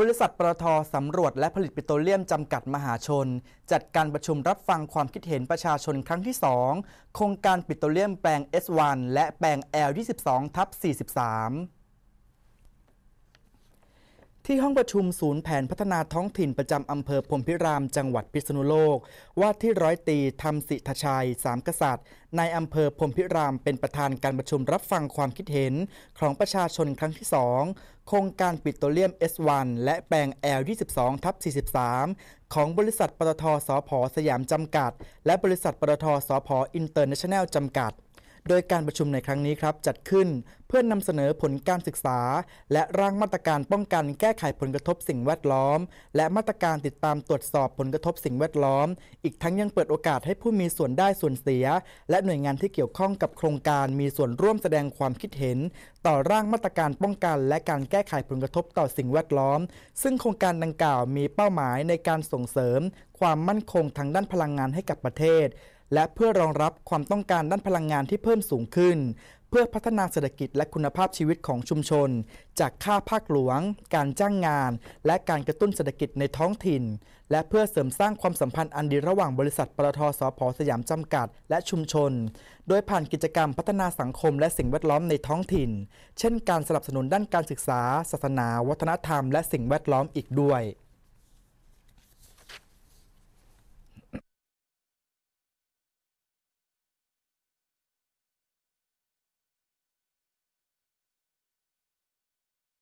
บริษัทปตทสำรวจและผลิตปิโตรเลียมจำกัดมหาชน จัดการประชุมรับฟังความคิดเห็นประชาชนครั้งที่ 2 โครงการปิโตรเลียมแปลง S1 และแปลง L22 ทับ43ที่ห้องประชุมศูนย์แผนพัฒนาท้องถิ่นประจำอำเภอพรมพิรามจังหวัดพิษณุโลก ว่าที่ร้อยตีธรรมสิทธชัย สามกษัตริย์นอำเภอพรมพิรามเป็นประธานการประชุมรับฟังความคิดเห็น ของประชาชนครั้งที่ 2 โครงการปิโตรเลียม S1 และแปลง L22 ทับ43 ของบริษัทปตทสพสยามจำกัด และบริษัทปตทสพอินเตอร์เนชั่นแนลจำกัดโดยการประชุมในครั้งนี้ ครับ จัดขึ้น เพื่อนนำเสนอผลการศึกษา และร่างมาตรการป้องกันแก้ไขผลกระทบสิ่งแวดล้อม และมาตรการติดตามตรวจสอบผลกระทบสิ่งแวดล้อม อีกทั้งยังเปิดโอกาสให้ผู้มีส่วนได้ส่วนเสีย และหน่วยงานที่เกี่ยวข้องกับโครงการมีส่วนร่วมแสดงความคิดเห็น ต่อร่างมาตรการป้องกันและการแก้ไขผลกระทบต่อสิ่งแวดล้อม ซึ่งโครงการดังกล่าวมีเป้าหมายในการส่งเสริม ความมั่นคงทางด้านพลังงานให้กับประเทศและเพื่อรองรับความต้องการด้านพลังงานที่เพิ่มสูงขึ้น เพื่อพัฒนาเศรษฐกิจและคุณภาพชีวิตของชุมชน จากค่าภาคหลวง การจ้างงาน และการกระตุ้นเศรษฐกิจในท้องถิ่น และเพื่อเสริมสร้างความสัมพันธ์อันดีระหว่างบริษัทปตทสพสยามจำกัด และชุมชน โดยผ่านกิจกรรมพัฒนาสังคม และสิ่งแวดล้อมในท้องถิ่น เช่น การสนับสนุนด้านการศึกษา ศาสนาวัฒนธรรม และสิ่งแวดล้อมอีกด้วย